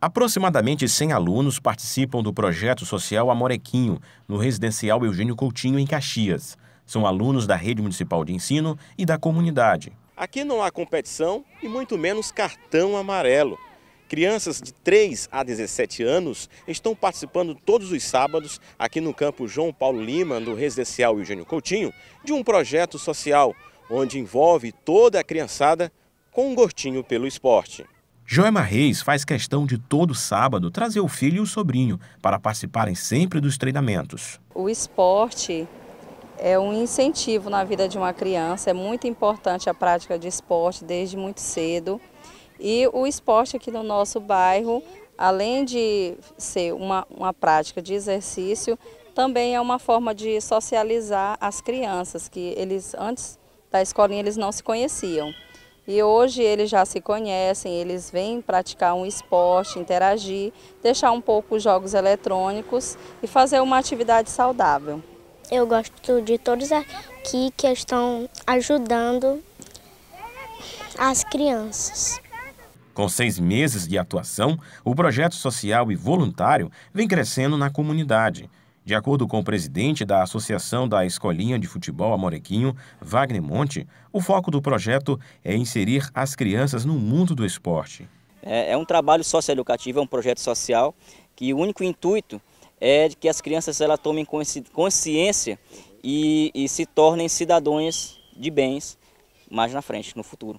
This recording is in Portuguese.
Aproximadamente 100 alunos participam do projeto social Amorequinho, no residencial Eugênio Coutinho, em Caxias. São alunos da rede municipal de ensino e da comunidade. Aqui não há competição e muito menos cartão amarelo. Crianças de 3 a 17 anos estão participando todos os sábados, aqui no campo João Paulo Lima, do residencial Eugênio Coutinho, de um projeto social, onde envolve toda a criançada com um gostinho pelo esporte. Joema Reis faz questão de todo sábado trazer o filho e o sobrinho para participarem sempre dos treinamentos. O esporte é um incentivo na vida de uma criança, é muito importante a prática de esporte desde muito cedo. E o esporte aqui no nosso bairro, além de ser uma, uma prática de exercício, também é uma forma de socializar as crianças, que eles antes da escolinha eles não se conheciam. E hoje eles já se conhecem, eles vêm praticar um esporte, interagir, deixar um pouco os jogos eletrônicos e fazer uma atividade saudável. Eu gosto de todos aqui que estão ajudando as crianças. Com seis meses de atuação, o projeto social e voluntário vem crescendo na comunidade de acordo com o presidente da Associação da Escolinha de Futebol Amorequinho, Wagner Monte, o foco do projeto é inserir as crianças no mundo do esporte. É, é um trabalho socioeducativo, é um projeto social que o único intuito é que as crianças elas tomem consciência e, e se tornem cidadãos de bens mais na frente, no futuro.